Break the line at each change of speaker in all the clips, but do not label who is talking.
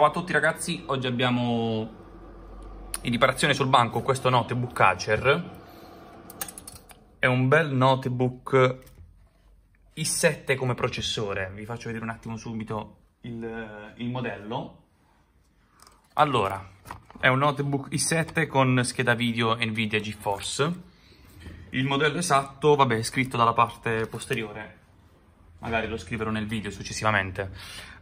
Ciao a tutti ragazzi, oggi abbiamo in riparazione sul banco questo notebook Acer. È un bel notebook i7 come processore. Vi faccio vedere un attimo subito il, il modello. Allora, è un notebook i7 con scheda video Nvidia GeForce. Il modello esatto, vabbè, è scritto dalla parte posteriore magari lo scriverò nel video successivamente.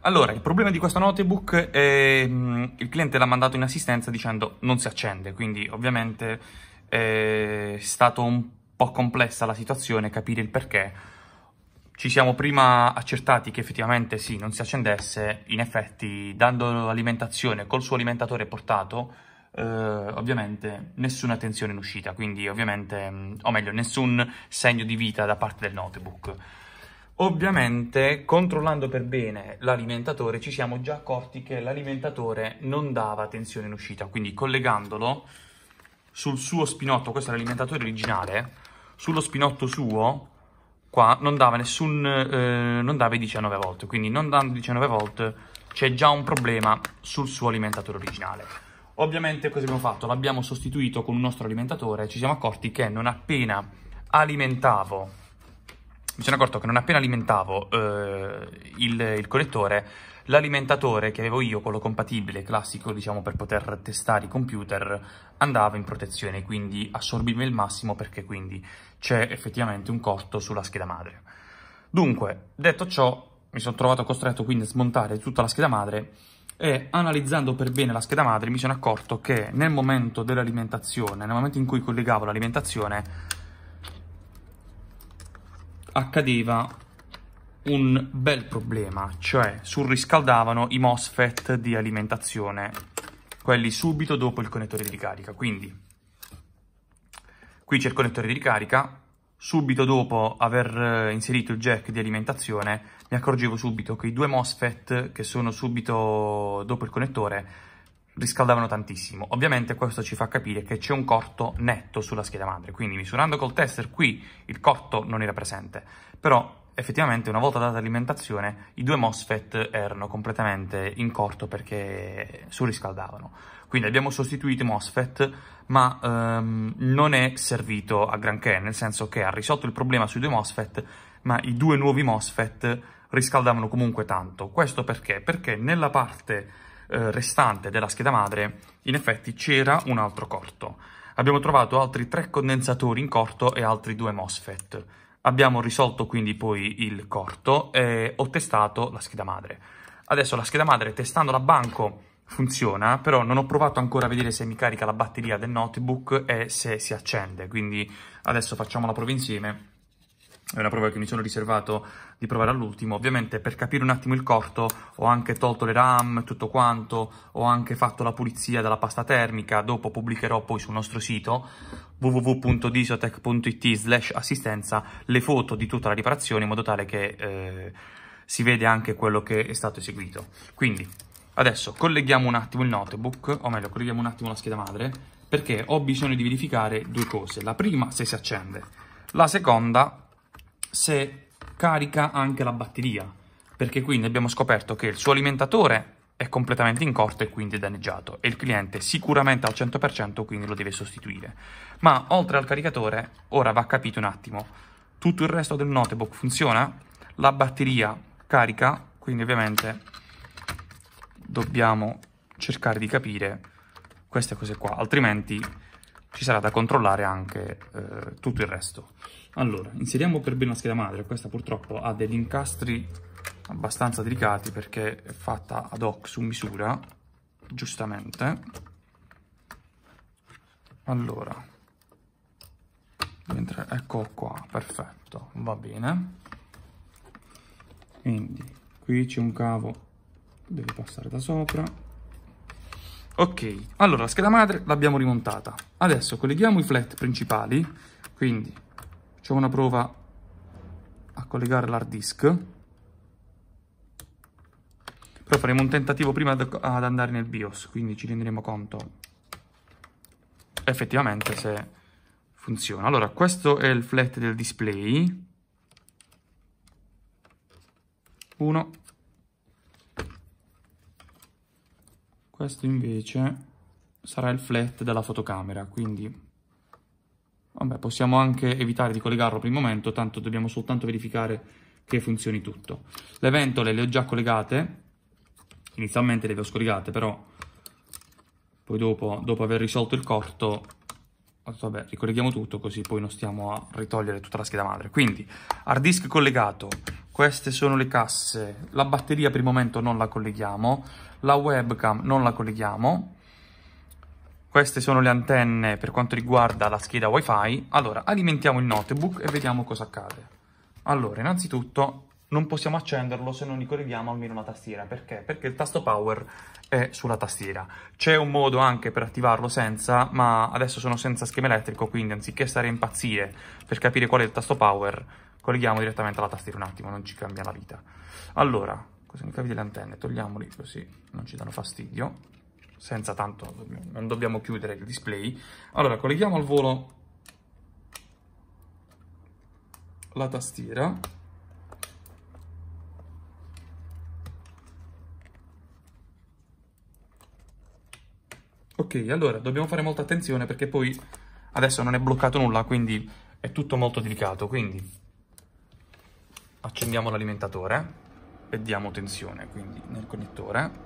Allora, il problema di questo notebook è mh, mm, il cliente l'ha mandato in assistenza dicendo non si accende, quindi ovviamente è stata un po' complessa la situazione capire il perché. Ci siamo prima accertati che effettivamente sì, non si accendesse, in effetti dando l'alimentazione col suo alimentatore portato, eh, ovviamente nessuna tensione in uscita, quindi ovviamente, mm, o meglio, nessun segno di vita da parte del notebook. Ovviamente, controllando per bene l'alimentatore, ci siamo già accorti che l'alimentatore non dava tensione in uscita, quindi collegandolo sul suo spinotto, questo è l'alimentatore originale, sullo spinotto suo, qua, non dava nessun, eh, non dava 19 volt, quindi non dando 19 volt c'è già un problema sul suo alimentatore originale. Ovviamente cosa abbiamo fatto? L'abbiamo sostituito con un nostro alimentatore, ci siamo accorti che non appena alimentavo mi sono accorto che non appena alimentavo eh, il, il connettore, l'alimentatore che avevo io, quello compatibile, classico, diciamo, per poter testare i computer, andava in protezione, quindi assorbiva il massimo perché quindi c'è effettivamente un corto sulla scheda madre. Dunque, detto ciò, mi sono trovato costretto quindi a smontare tutta la scheda madre e analizzando per bene la scheda madre mi sono accorto che nel momento dell'alimentazione, nel momento in cui collegavo l'alimentazione, accadeva un bel problema, cioè surriscaldavano i MOSFET di alimentazione, quelli subito dopo il connettore di ricarica. Quindi, qui c'è il connettore di ricarica, subito dopo aver eh, inserito il jack di alimentazione mi accorgevo subito che i due MOSFET che sono subito dopo il connettore riscaldavano tantissimo. Ovviamente questo ci fa capire che c'è un corto netto sulla scheda madre, quindi misurando col tester qui il corto non era presente, però effettivamente una volta data l'alimentazione i due MOSFET erano completamente in corto perché surriscaldavano. Quindi abbiamo sostituito i MOSFET, ma ehm, non è servito a granché, nel senso che ha risolto il problema sui due MOSFET, ma i due nuovi MOSFET riscaldavano comunque tanto. Questo perché? Perché nella parte eh, restante della scheda madre in effetti c'era un altro corto. Abbiamo trovato altri tre condensatori in corto e altri due MOSFET. Abbiamo risolto quindi poi il corto e ho testato la scheda madre. Adesso la scheda madre testando la banco funziona, però non ho provato ancora a vedere se mi carica la batteria del notebook e se si accende, quindi adesso facciamo la prova insieme è una prova che mi sono riservato di provare all'ultimo. Ovviamente per capire un attimo il corto ho anche tolto le RAM, tutto quanto, ho anche fatto la pulizia della pasta termica, dopo pubblicherò poi sul nostro sito www.disotech.it slash assistenza le foto di tutta la riparazione in modo tale che eh, si vede anche quello che è stato eseguito. Quindi adesso colleghiamo un attimo il notebook, o meglio colleghiamo un attimo la scheda madre, perché ho bisogno di verificare due cose. La prima se si accende, la seconda se carica anche la batteria, perché quindi abbiamo scoperto che il suo alimentatore è completamente in corto e quindi è danneggiato e il cliente sicuramente al 100% quindi lo deve sostituire. Ma oltre al caricatore, ora va capito un attimo, tutto il resto del notebook funziona? La batteria carica, quindi ovviamente dobbiamo cercare di capire queste cose qua, altrimenti ci sarà da controllare anche eh, tutto il resto. Allora, inseriamo per bene la scheda madre, questa purtroppo ha degli incastri abbastanza delicati perché è fatta ad hoc su misura, giustamente. Allora, mentre, ecco qua, perfetto, va bene. Quindi, qui c'è un cavo, deve passare da sopra, Ok, allora la scheda madre l'abbiamo rimontata. Adesso colleghiamo i flat principali, quindi facciamo una prova a collegare l'hard disk. Però faremo un tentativo prima ad, andare nel BIOS, quindi ci renderemo conto effettivamente se funziona. Allora, questo è il flat del display. 1 Questo invece sarà il flat della fotocamera, quindi vabbè, possiamo anche evitare di collegarlo per il momento, tanto dobbiamo soltanto verificare che funzioni tutto. Le ventole le ho già collegate, inizialmente le ho scollegate, però poi dopo, dopo aver risolto il corto vabbè, ricolleghiamo tutto così poi non stiamo a ritogliere tutta la scheda madre. Quindi hard disk collegato, queste sono le casse, la batteria per il momento non la colleghiamo, la webcam non la colleghiamo, queste sono le antenne per quanto riguarda la scheda wifi, allora alimentiamo il notebook e vediamo cosa accade. Allora, innanzitutto non possiamo accenderlo se non ricolleghiamo almeno la tastiera. Perché? Perché il tasto power è sulla tastiera. C'è un modo anche per attivarlo senza, ma adesso sono senza schema elettrico, quindi anziché stare a impazzire per capire qual è il tasto power, colleghiamo direttamente alla tastiera un attimo, non ci cambia la vita. Allora, cosa mi capite le antenne? Togliamoli così non ci danno fastidio. Senza tanto, non dobbiamo chiudere il display. Allora, colleghiamo al volo la tastiera. Ok, allora, dobbiamo fare molta attenzione perché poi adesso non è bloccato nulla, quindi è tutto molto delicato, quindi accendiamo l'alimentatore e diamo tensione quindi nel connettore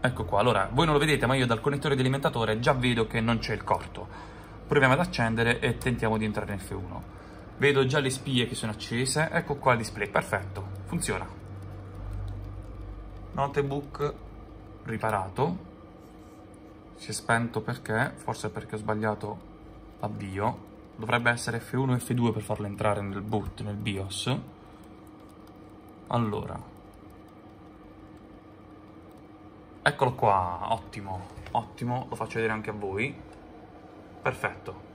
ecco qua allora voi non lo vedete ma io dal connettore di alimentatore già vedo che non c'è il corto proviamo ad accendere e tentiamo di entrare in F1 vedo già le spie che sono accese ecco qua il display perfetto funziona notebook riparato si è spento perché forse perché ho sbagliato l'avvio dovrebbe essere F1 e F2 per farlo entrare nel boot nel BIOS allora. Eccolo qua, ottimo, ottimo, lo faccio vedere anche a voi. Perfetto.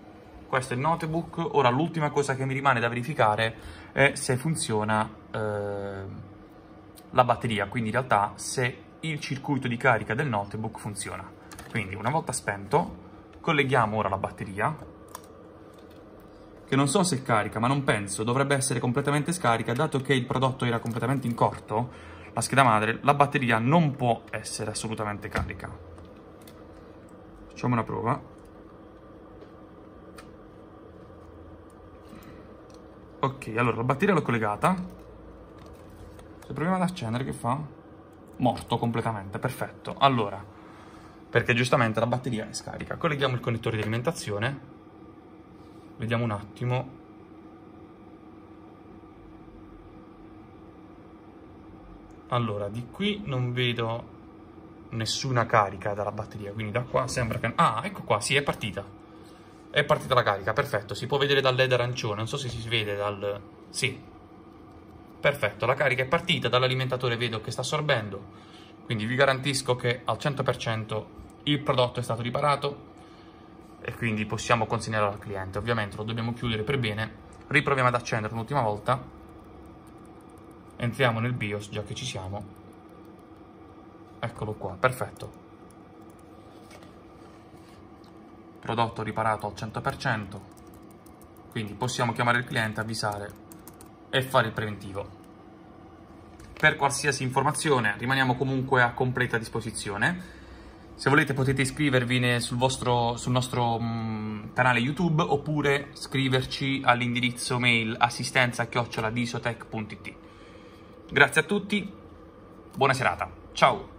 Questo è il notebook, ora l'ultima cosa che mi rimane da verificare è se funziona eh, la batteria, quindi in realtà se il circuito di carica del notebook funziona. Quindi una volta spento, colleghiamo ora la batteria che non so se è carica, ma non penso, dovrebbe essere completamente scarica, dato che il prodotto era completamente in corto, la scheda madre, la batteria non può essere assolutamente carica. Facciamo una prova. Ok, allora la batteria l'ho collegata. Se proviamo ad accendere che fa? Morto completamente, perfetto. Allora, perché giustamente la batteria è scarica. Colleghiamo il connettore di alimentazione vediamo un attimo allora di qui non vedo nessuna carica dalla batteria quindi da qua sembra che ah ecco qua si sì, è partita è partita la carica perfetto si può vedere dal led arancione non so se si vede dal sì perfetto la carica è partita dall'alimentatore vedo che sta assorbendo quindi vi garantisco che al 100% il prodotto è stato riparato e quindi possiamo consegnarlo al cliente. Ovviamente lo dobbiamo chiudere per bene. Riproviamo ad accendere un'ultima volta. Entriamo nel BIOS, già che ci siamo. Eccolo qua, perfetto. Prodotto riparato al 100%. Quindi possiamo chiamare il cliente, avvisare e fare il preventivo. Per qualsiasi informazione rimaniamo comunque a completa disposizione se volete potete iscrivervi sul, vostro, sul nostro mh, mm, canale YouTube oppure scriverci all'indirizzo mail assistenza-disotech.it. Grazie a tutti, buona serata, ciao!